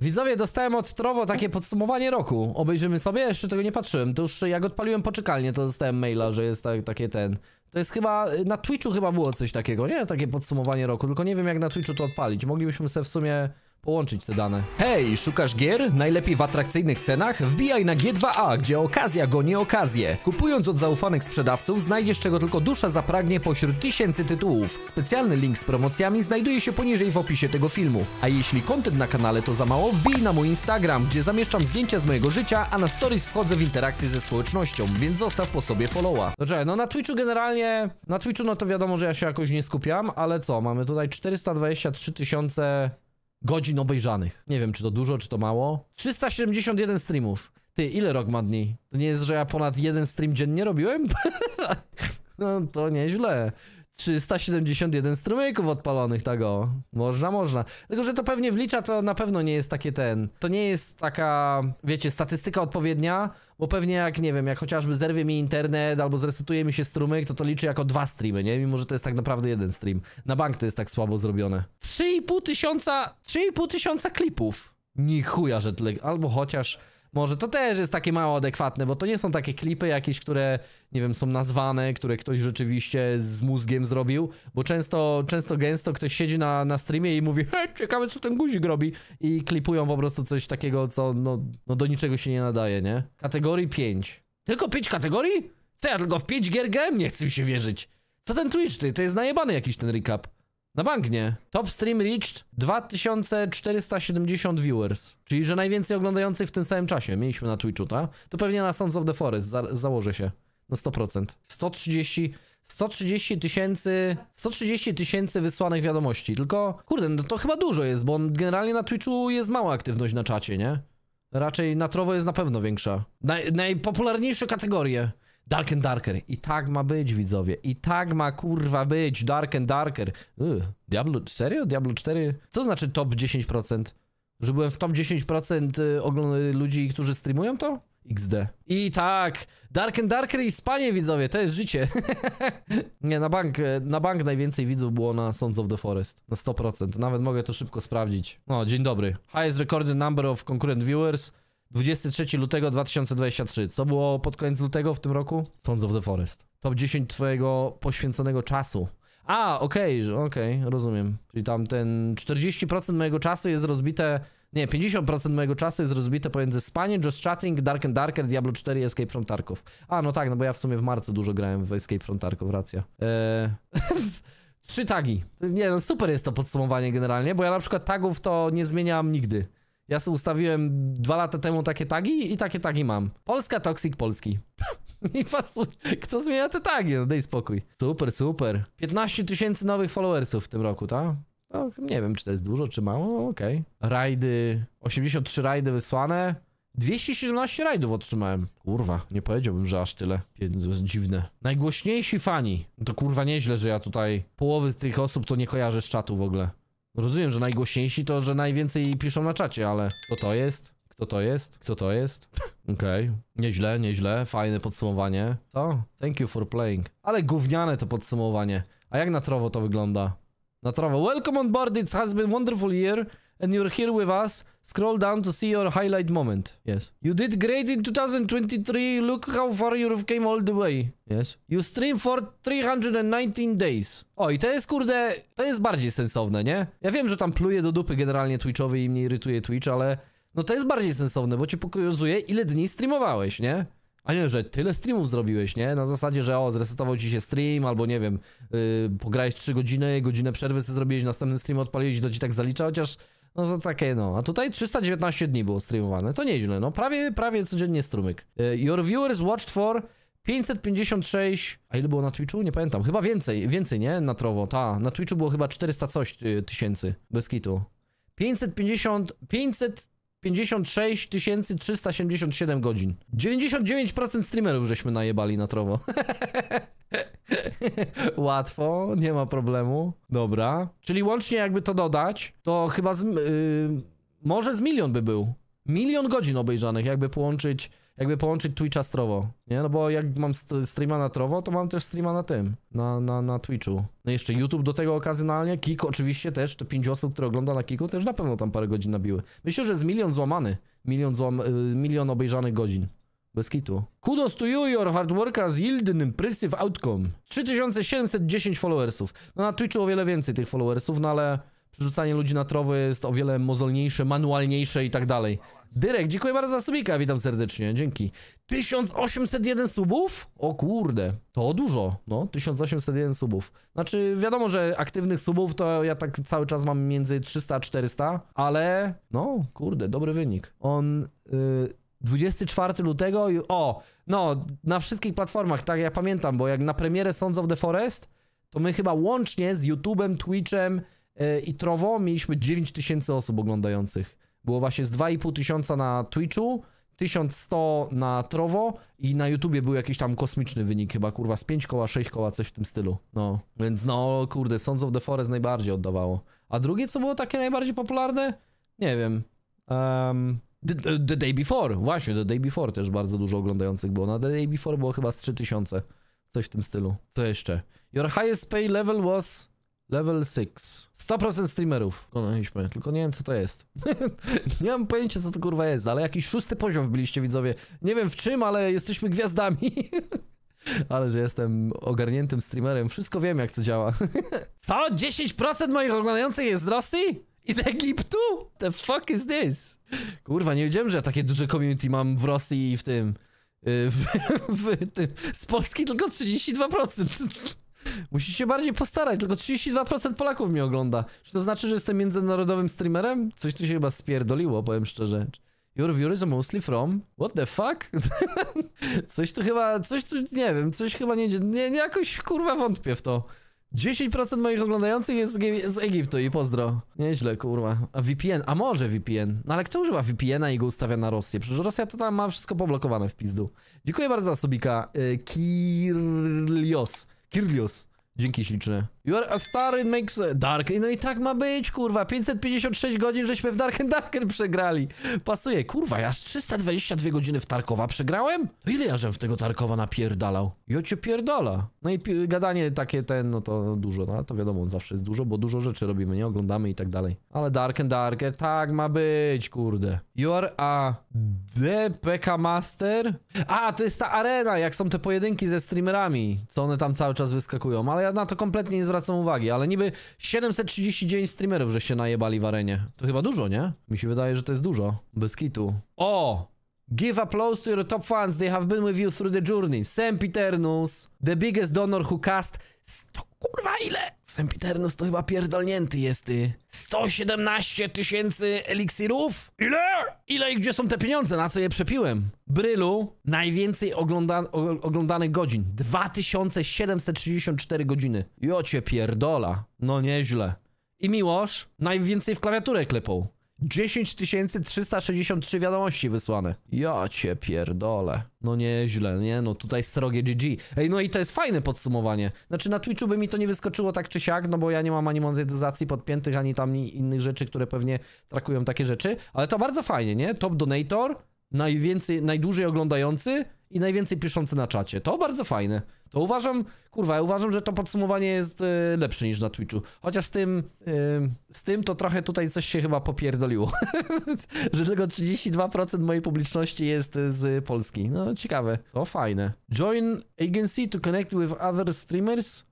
Widzowie, dostałem od Trowo takie podsumowanie roku. Obejrzymy sobie? Jeszcze tego nie patrzyłem. To już jak odpaliłem poczekalnię, to dostałem maila, że jest tak, takie ten. To jest chyba, na Twitchu chyba było coś takiego, nie? Takie podsumowanie roku, tylko nie wiem jak na Twitchu to odpalić. Moglibyśmy sobie w sumie połączyć te dane. Hej, szukasz gier? Najlepiej w atrakcyjnych cenach? Wbijaj na G2A, gdzie okazja goni okazję. Kupując od zaufanych sprzedawców znajdziesz czego tylko dusza zapragnie pośród tysięcy tytułów. Specjalny link z promocjami znajduje się poniżej w opisie tego filmu. A jeśli kontent na kanale to za mało, wbij na mój Instagram, gdzie zamieszczam zdjęcia z mojego życia, a na stories wchodzę w interakcję ze społecznością, więc zostaw po sobie followa. Dobrze, no, no na Twitchu generalnie, na Twitchu no to wiadomo, że ja się jakoś nie skupiam, ale co, mamy tutaj 423 tysiące... 000 godzin obejrzanych. Nie wiem, czy to dużo, czy to mało. 371 streamów. Ty, ile rok ma dni? To nie jest, że ja ponad jeden stream dziennie robiłem? no to nieźle. 371 strumyków odpalonych tego. Tak można, można. Tylko, że to pewnie wlicza, to na pewno nie jest takie ten. To nie jest taka, wiecie, statystyka odpowiednia, bo pewnie jak, nie wiem, jak chociażby zerwie mi internet albo zresetuje mi się strumyk, to to liczy jako dwa streamy, nie? Mimo, że to jest tak naprawdę jeden stream. Na bank to jest tak słabo zrobione. 3,5 tysiąca, 3,5 tysiąca klipów. Ni chuja, że tyle. Albo chociaż... Może to też jest takie mało adekwatne, bo to nie są takie klipy jakieś, które, nie wiem, są nazwane, które ktoś rzeczywiście z mózgiem zrobił, bo często, często gęsto ktoś siedzi na, na streamie i mówi, he, ciekawe co ten guzik robi i klipują po prostu coś takiego, co no, no do niczego się nie nadaje, nie? Kategorii 5. Tylko 5 kategorii? Co ja tylko w 5 gier grałem? Nie chcę mi się wierzyć. Co ten Twitch, ty? To jest najebany jakiś ten recap. Na bank nie. Top stream reached 2470 viewers. Czyli, że najwięcej oglądających w tym samym czasie mieliśmy na Twitchu, tak? To pewnie na Sons of the Forest za założę się. Na 100%. 130... 130 tysięcy 130 tysięcy wysłanych wiadomości. Tylko, kurde, no to chyba dużo jest, bo generalnie na Twitchu jest mała aktywność na czacie, nie? Raczej na trowo jest na pewno większa. Naj, najpopularniejsze kategorie. Dark and Darker. I tak ma być, widzowie. I tak ma kurwa być. Dark and Darker. Uy, Diablo, serio? Diablo 4? Co znaczy top 10%? Że byłem w top 10% y, ogląd y, ludzi, którzy streamują to? XD. I tak, Dark and Darker i spanie widzowie, to jest życie. nie, na bank, e, na bank najwięcej widzów było na Sons of the Forest. Na 100%, nawet mogę to szybko sprawdzić. No, dzień dobry. Highest recorded number of concurrent viewers. 23 lutego 2023. Co było pod koniec lutego w tym roku? Sons of the Forest. Top 10 twojego poświęconego czasu. A, okej, okay, okej, okay, rozumiem. Czyli tam ten 40% mojego czasu jest rozbite... Nie, 50% mojego czasu jest rozbite pomiędzy spanie Just Chatting, Dark and Darker, Diablo 4 i Escape from Tarkov. A, no tak, no bo ja w sumie w marcu dużo grałem w Escape from Tarkov, racja. Eee... Trzy tagi. Nie, no super jest to podsumowanie generalnie, bo ja na przykład tagów to nie zmieniam nigdy. Ja sobie ustawiłem dwa lata temu takie tagi i takie tagi mam. Polska Toxic Polski. I pasuj, Kto zmienia te tagi? No daj spokój. Super, super. 15 tysięcy nowych followersów w tym roku, tak? No, nie wiem, czy to jest dużo, czy mało, no okej. Okay. Rajdy, 83 rajdy wysłane. 217 rajdów otrzymałem. Kurwa, nie powiedziałbym, że aż tyle. To jest dziwne. Najgłośniejsi fani. No to kurwa nieźle, że ja tutaj połowy z tych osób to nie kojarzę z czatu w ogóle. Rozumiem, że najgłośniejsi to, że najwięcej piszą na czacie, ale kto to jest? Kto to jest? Kto to jest? Okej, okay. nieźle, nieźle, fajne podsumowanie. Co? Thank you for playing. Ale gówniane to podsumowanie. A jak na trowo to wygląda? Na trowo. Welcome on board, it has been wonderful year and you're here with us, scroll down to see your highlight moment. Yes. You did great in 2023. Look how far you've came all the way. Yes. You stream for 319 days. O, i to jest, kurde, to jest bardziej sensowne, nie? Ja wiem, że tam pluję do dupy generalnie Twitchowi i mnie irytuje Twitch, ale... No to jest bardziej sensowne, bo ci pokazuje, ile dni streamowałeś, nie? A nie, że tyle streamów zrobiłeś, nie? Na zasadzie, że o, zresetował ci się stream, albo nie wiem, yy, pograłeś 3 godziny, godzinę przerwy sobie zrobiłeś, następny stream odpaliłeś i to ci tak zalicza, chociaż no to takie no. A tutaj 319 dni było streamowane. To nieźle, no. Prawie, prawie codziennie strumyk. E, your viewers watched for 556... A ile było na Twitchu? Nie pamiętam. Chyba więcej, więcej, nie? Na trowo, ta. Na Twitchu było chyba 400 coś e, tysięcy. Bez kitu. 550... 500... 56 377 godzin. 99% streamerów żeśmy najebali na trowo. Łatwo, nie ma problemu. Dobra. Czyli łącznie jakby to dodać, to chyba z, yy, może z milion by był. Milion godzin obejrzanych, jakby połączyć jakby połączyć Twitcha z Trovo, nie? No bo jak mam streama na Trovo, to mam też streama na tym, na, na, na Twitchu. No jeszcze YouTube do tego okazjonalnie, Kiko oczywiście też, te pięć osób, które ogląda na Kiku, też na pewno tam parę godzin nabiły. Myślę, że z milion złamany, milion, złam, y, milion obejrzanych godzin. Bez kitu. Kudos to you, your hard worka z yield impressive outcome. 3710 followersów. No na Twitchu o wiele więcej tych followersów, no ale... Przerzucanie ludzi na trowy jest o wiele mozolniejsze, manualniejsze i tak dalej. Dyrek, dziękuję bardzo za subika, witam serdecznie, dzięki. 1801 subów? O kurde, to dużo, no, 1801 subów. Znaczy, wiadomo, że aktywnych subów to ja tak cały czas mam między 300 a 400, ale no, kurde, dobry wynik. On... Yy... 24 lutego, o, no, na wszystkich platformach, tak ja pamiętam, bo jak na premierę Sons of the Forest, to my chyba łącznie z YouTube'em, Twitchem, E, i Trowo mieliśmy 9 tysięcy osób oglądających. Było właśnie z 2,5 tysiąca na Twitchu, 1100 na Trowo i na YouTubie był jakiś tam kosmiczny wynik chyba, kurwa, z 5 koła, 6 koła, coś w tym stylu. No, więc no, kurde, Sons of the Forest najbardziej oddawało. A drugie, co było takie najbardziej popularne? Nie wiem. Um, the, the, the, Day Before, właśnie, The Day Before też bardzo dużo oglądających było. Na The Day Before było chyba z 3000, coś w tym stylu. Co jeszcze? Your highest pay level was... Level 6. 100% streamerów. Konaliśmy, no, no, tylko nie wiem co to jest. nie mam pojęcia co to kurwa jest, ale jakiś szósty poziom wbiliście widzowie. Nie wiem w czym, ale jesteśmy gwiazdami. Ale że jestem ogarniętym streamerem, wszystko wiem jak to działa. Co? 10% moich oglądających jest z Rosji? I z Egiptu? The fuck is this? Kurwa, nie wiedziałem, że ja takie duże community mam w Rosji i w tym... Y, w, w, w tym z Polski tylko 32%. Musisz się bardziej postarać, tylko 32% Polaków mnie ogląda. Czy to znaczy, że jestem międzynarodowym streamerem? Coś tu się chyba spierdoliło, powiem szczerze. Your viewers are mostly from... What the fuck? coś tu chyba, coś tu, nie wiem, coś chyba nie, nie, nie jakoś kurwa wątpię w to. 10% moich oglądających jest z, Egiptu i pozdro. Nieźle, kurwa. A VPN, a może VPN? No ale kto używa VPN-a i go ustawia na Rosję? Przecież Rosja to tam ma wszystko poblokowane w pizdu. Dziękuję bardzo za subika. Y, Kirlios. Kirlios. Dzięki śliczne. You are a star, it makes dark. No i tak ma być, kurwa. 556 godzin, żeśmy w Dark and Darker przegrali. Pasuje, kurwa, ja aż 322 godziny w Tarkowa przegrałem? Ile ja żem w tego Tarkowa napierdalał? Ja cię pierdala. No i gadanie takie ten, no to dużo, no to wiadomo, zawsze jest dużo, bo dużo rzeczy robimy, nie oglądamy i tak dalej. Ale Dark and Darker, tak ma być, kurde. You are a DPK Master? A, to jest ta arena, jak są te pojedynki ze streamerami, co one tam cały czas wyskakują, ale ja ja na to kompletnie nie zwracam uwagi, ale niby 739 streamerów, że się najebali w arenie. To chyba dużo, nie? Mi się wydaje, że to jest dużo. Bez kitu. O! Give applause to your top fans, they have been with you through the journey. Sam Peternus, the biggest donor who cast Kurwa, ile? Sempiternus to chyba pierdolnięty jest, ty. 117 tysięcy eliksirów? Ile? Ile i gdzie są te pieniądze? Na co je przepiłem? Brylu najwięcej ogląda oglądanych godzin. 2764 godziny. Jocie pierdola. No nieźle. I Miłosz najwięcej w klawiaturę klepał. 10 363 wiadomości wysłane. Ja cię pierdolę. No nieźle, nie? No tutaj srogie GG. Ej, no i to jest fajne podsumowanie. Znaczy na Twitchu by mi to nie wyskoczyło tak czy siak, no bo ja nie mam ani monetyzacji podpiętych, ani tam innych rzeczy, które pewnie trakują takie rzeczy. Ale to bardzo fajnie, nie? Top donator, najwięcej, najdłużej oglądający, i najwięcej piszący na czacie. To bardzo fajne. To uważam, kurwa, ja uważam, że to podsumowanie jest y, lepsze niż na Twitchu. Chociaż z tym, y, z tym to trochę tutaj coś się chyba popierdoliło. że tylko 32% mojej publiczności jest e, z Polski. No ciekawe, to fajne. Join agency to connect with other streamers.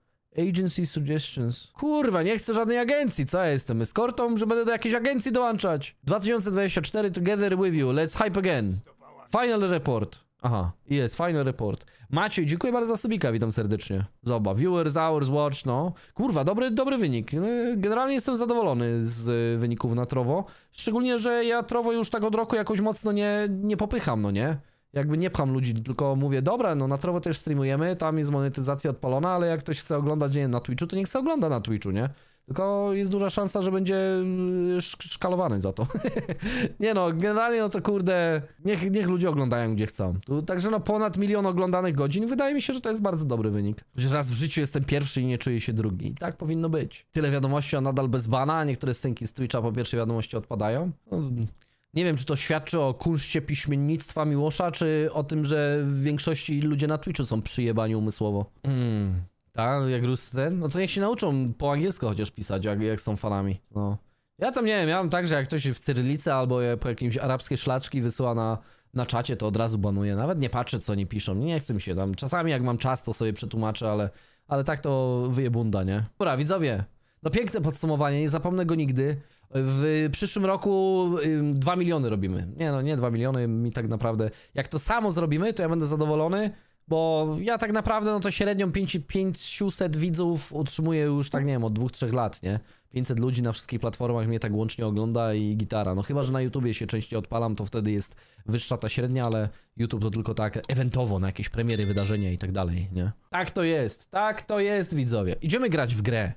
Agency suggestions. Kurwa, nie chcę żadnej agencji. Co ja jestem? Eskortą, że będę do jakiejś agencji dołączać. 2024 together with you. Let's hype again. Final report. Aha, jest, fajny report. Maciej, dziękuję bardzo za subika, witam serdecznie. Zoba, viewers, hours, watch, no. Kurwa, dobry, dobry wynik. No, generalnie jestem zadowolony z wyników na Trowo. Szczególnie, że ja Trowo już tak od roku jakoś mocno nie, nie popycham, no nie? jakby nie pcham ludzi, tylko mówię, dobra, no na Trowo też streamujemy, tam jest monetyzacja odpalona, ale jak ktoś chce oglądać, nie na Twitchu, to nie chce ogląda na Twitchu, nie? Tylko jest duża szansa, że będzie y, szkalowany za to. nie no, generalnie no to kurde, niech, niech ludzie oglądają gdzie chcą. Tu, także no ponad milion oglądanych godzin, wydaje mi się, że to jest bardzo dobry wynik. Że raz w życiu jestem pierwszy i nie czuję się drugi. Tak powinno być. Tyle wiadomości, a nadal bez bana, niektóre synki z Twitcha po pierwszej wiadomości odpadają. No, nie wiem, czy to świadczy o kunszcie piśmiennictwa Miłosza, czy o tym, że w większości ludzie na Twitchu są przyjebani umysłowo. Mm. Tak, jak ten? No to niech się nauczą po angielsku chociaż pisać, jak, jak są fanami. No. Ja tam nie wiem, ja mam tak, że jak ktoś w cyrylice albo po jakimś arabskie szlaczki wysyła na, na czacie, to od razu banuję. Nawet nie patrzę, co nie piszą. Nie chcę mi się tam. Czasami jak mam czas, to sobie przetłumaczę, ale, ale tak to wyje bunda, nie? Dobra, widzowie. No piękne podsumowanie, nie zapomnę go nigdy. W przyszłym roku 2 miliony robimy. Nie no, nie 2 miliony mi tak naprawdę. Jak to samo zrobimy, to ja będę zadowolony, bo ja tak naprawdę no to średnią 500 widzów utrzymuję już tak nie wiem, od 2-3 lat, nie? 500 ludzi na wszystkich platformach mnie tak łącznie ogląda i gitara. No chyba, że na YouTubie się częściej odpalam, to wtedy jest wyższa ta średnia, ale YouTube to tylko tak eventowo na jakieś premiery, wydarzenia i tak dalej, nie? Tak to jest, tak to jest widzowie. Idziemy grać w grę.